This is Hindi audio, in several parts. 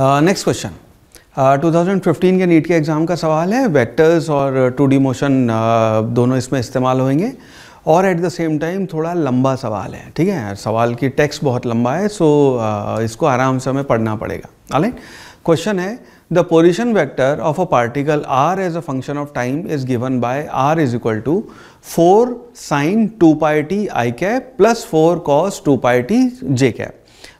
नेक्स्ट क्वेश्चन 2015 के नीट के एग्ज़ाम का सवाल है वेक्टर्स और टू डी मोशन दोनों इसमें इस्तेमाल होंगे और एट द सेम टाइम थोड़ा लंबा सवाल है ठीक है सवाल की टेक्स्ट बहुत लंबा है सो uh, इसको आराम से हमें पढ़ना पड़ेगा अलाइन क्वेश्चन है the position vector of a particle r as a function of time is given by r is equal to four sine two pi t i cap plus four cos two pi t j cap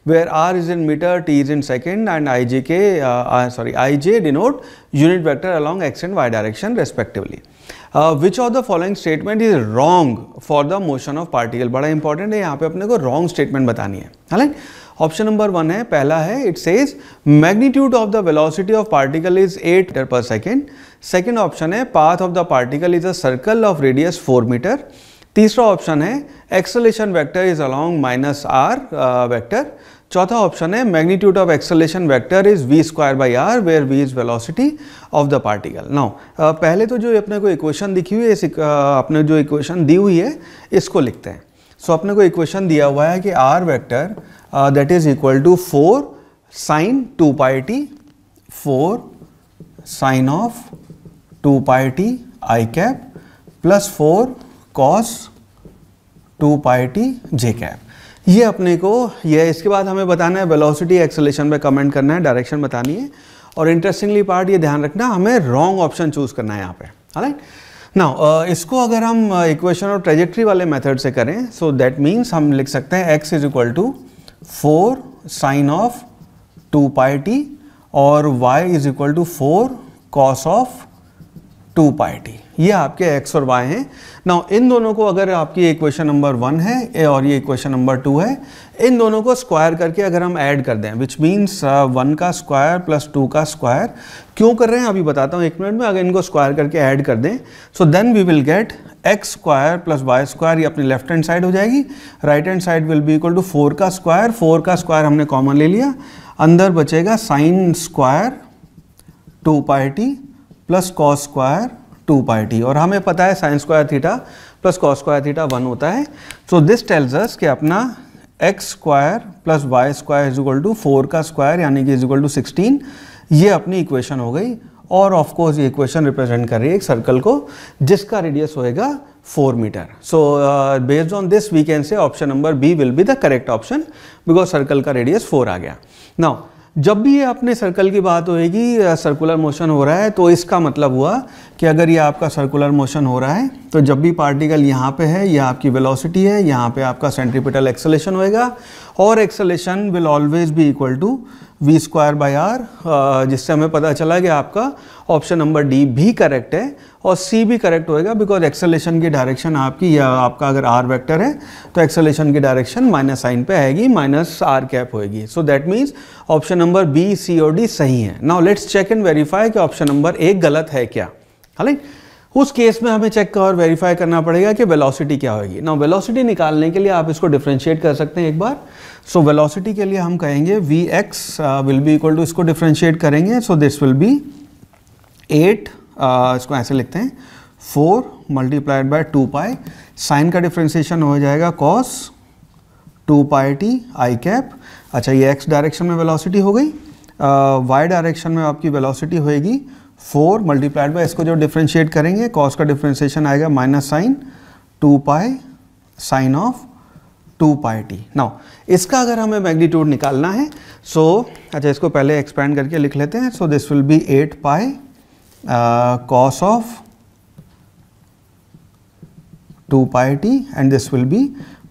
where r is in meter, t is in second and ijk, uh, uh, sorry, ij denote unit vector along x and y direction respectively. Uh, which of the following statement is wrong for the motion of particle बड़ा इंपॉर्टेंट है यहाँ पे अपने को रॉन्ग स्टेटमेंट बतानी है हालांकि ऑप्शन नंबर वन है पहला है it says magnitude of the velocity of particle is 8 metre per second second option है path of the particle is a circle of radius 4 metre तीसरा ऑप्शन है acceleration vector is along minus r vector चौथा ऑप्शन है magnitude of acceleration vector is v square by r where v is velocity of the particle now पहले तो जो अपने को इक्वेशन दिखी हुई है इस अपने uh, जो इक्वेशन दी हुई है इसको लिखते हैं सो so, अपने को इक्वेशन दिया हुआ है कि r vector that is equal to four sine two pi t four sine of two pi t i cap plus four cos two pi t j cap ये अपने को ये इसके बाद हमें बताना है वेलोसिटी एक्सेलेशन पे कमेंट करना है डायरेक्शन बतानी है और इंटरेस्टिंगली पार्ट ये ध्यान रखना हमें रॉन्ग ऑप्शन चूज करना है यहाँ पे राइट ना इसको अगर हम इक्वेशन और ट्रेजेक्ट्री वाले मेथड से करें सो दैट मीन्स हम लिख सकते हैं x is equal to four sine of two pi t और y is equal to four cos of two pi t ये आपके एक्स और वाई हैं ना इन दोनों को अगर आपकी इक्वेशन नंबर वन है और ये इक्वेशन नंबर टू है इन दोनों को स्क्वायर करके अगर हम ऐड कर दें विच मीन्स वन का स्क्वायर प्लस टू का स्क्वायर क्यों कर रहे हैं अभी बताता हूँ एक मिनट में अगर इनको स्क्वायर करके ऐड कर दें so then we will get x square plus y square ये अपनी लेफ्ट हैंड साइड हो जाएगी right hand side will be equal to four का स्क्वायर फोर का स्क्वायर हमने कॉमन ले लिया अंदर बचेगा sine square two pi t plus cos square two pi t और हमें पता है sine square theta plus cos square theta one होता है सो दिस टेल्स अस कि अपना x square plus y square is equal to four का स्क्वायर यानी कि इज इक्वल टू सिक्सटीन ये अपनी इक्वेशन हो गई और ऑफ कोर्स ये इक्वेशन रिप्रेजेंट कर रही है एक सर्कल को जिसका रेडियस होएगा four metre so based on this we can say option number B will be the correct option because circle का रेडियस फोर आ गया नाउ जब भी ये अपने सर्कल की बात होएगी सर्कुलर मोशन हो रहा है तो इसका मतलब हुआ कि अगर ये आपका सर्कुलर मोशन हो रहा है तो जब भी पार्टिकल यहाँ पे है यह आपकी वेलोसिटी है यहाँ पे आपका सेंट्रीपिटल एक्सलेशन होएगा और एक्सेलेशन विल ऑलवेज भी equal to v square by r जिससे हमें पता चला कि आपका ऑप्शन नंबर डी भी करेक्ट है और सी भी करेक्ट होएगा बिकॉज एक्सेलेशन की डायरेक्शन आपकी या आपका अगर आर वेक्टर है तो एक्सेलेशन की डायरेक्शन माइनस साइन पे आएगी माइनस आर कैप होएगी so that means option number B C और डी सही है now let's check and verify कि ऑप्शन नंबर एक गलत है क्या राइट उस केस में हमें चेक और वेरीफाई करना पड़ेगा कि वेलोसिटी क्या होगी ना वेलोसिटी निकालने के लिए आप इसको डिफ्रेंशिएट कर सकते हैं एक बार सो so, वेलोसिटी के लिए हम कहेंगे v x will be equal to इसको डिफ्रेंशिएट करेंगे so this will be eight इसको ऐसे लिखते हैं four multiplied by two pi sine का डिफ्रेंशिएशन हो जाएगा cos two pi t i cap अच्छा ये एक्स डायरेक्शन में वेलोसिटी हो गई वाई uh, डायरेक्शन में आपकी वेलोसिटी होएगी फोर मल्टीप्लाइड बाई इसको जो डिफ्रेंशिएट करेंगे कॉस का डिफ्रेंशिएशन आएगा minus sine two pi sine of two pi t now इसका अगर हमें मैग्नीट्यूड निकालना है सो so, अच्छा इसको पहले एक्सपेंड करके लिख लेते हैं so this will be eight pi cos of two pi t and this will be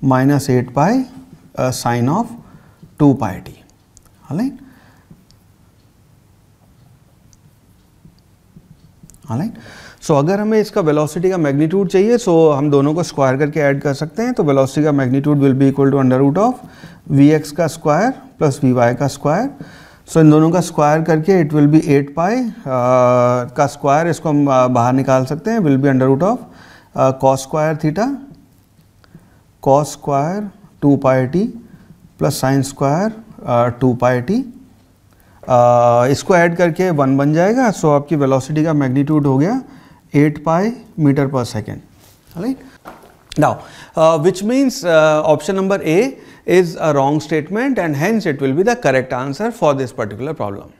minus eight pi sine of two pi t right right so so, अगर हमें इसका वेलोसिटी का मैग्नीट्यूड चाहिए सो so हम दोनों को स्क्वायर करके ऐड कर सकते हैं तो वेलोसिटी का magnitude will be equal to under root of v x का स्क्वायर प्लस वी वाई का स्क्वायर सो so, इन दोनों का स्क्वायर करके it will be eight pi का स्क्वायर इसको हम uh, बाहर निकाल सकते हैं will be under root of cos square theta cos square two pi t plus sine square two pi t इसको ऐड करके वन बन जाएगा सो आपकी वेलोसिटी का मैग्नीट्यूड हो गया eight pi metre per second now which means option number A is a wrong statement and hence it will be the correct answer for this particular problem